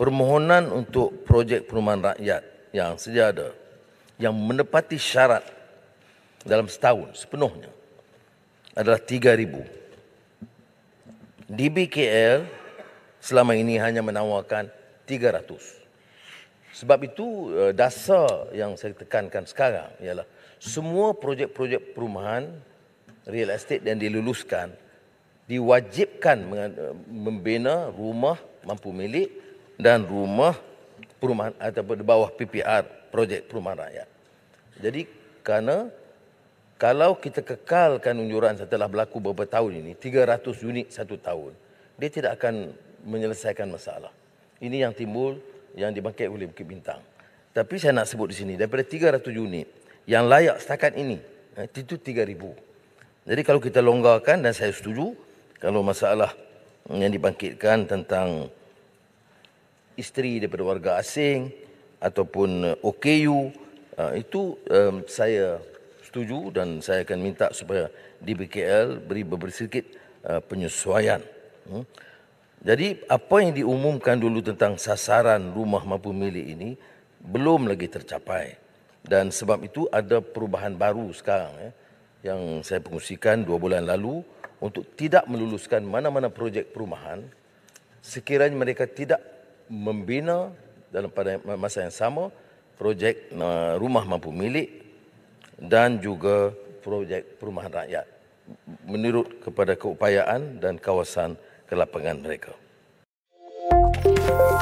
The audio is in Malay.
permohonan untuk projek perumahan rakyat yang sedia ada yang menepati syarat dalam setahun sepenuhnya adalah 3000. DBKL selama ini hanya menawarkan 300. Sebab itu eh, dasar yang saya tekankan sekarang ialah semua projek-projek perumahan real estate yang diluluskan diwajibkan membina rumah mampu milik dan rumah perumahan ataupun di bawah PPR projek perumahan rakyat. Jadi kerana kalau kita kekalkan unjuran setelah berlaku beberapa tahun ini 300 unit satu tahun, dia tidak akan menyelesaikan masalah. Ini yang timbul yang dibangkit oleh Bukit Bintang. Tapi saya nak sebut di sini daripada 300 unit yang layak setakat ini eh, itu 3000. Jadi kalau kita longgarkan dan saya setuju kalau masalah yang dibangkitkan tentang isteri daripada warga asing ataupun uh, OKU uh, itu um, saya setuju dan saya akan minta supaya DBKL beri beberapa sedikit uh, penyesuaian. Hmm. Jadi apa yang diumumkan dulu tentang sasaran rumah mampu milik ini belum lagi tercapai dan sebab itu ada perubahan baru sekarang ya yang saya pengusikan dua bulan lalu untuk tidak meluluskan mana-mana projek perumahan sekiranya mereka tidak membina dalam pada masa yang sama projek eh, rumah mampu milik dan juga projek perumahan rakyat menurut kepada keupayaan dan kawasan kelapangan mereka. Thank you.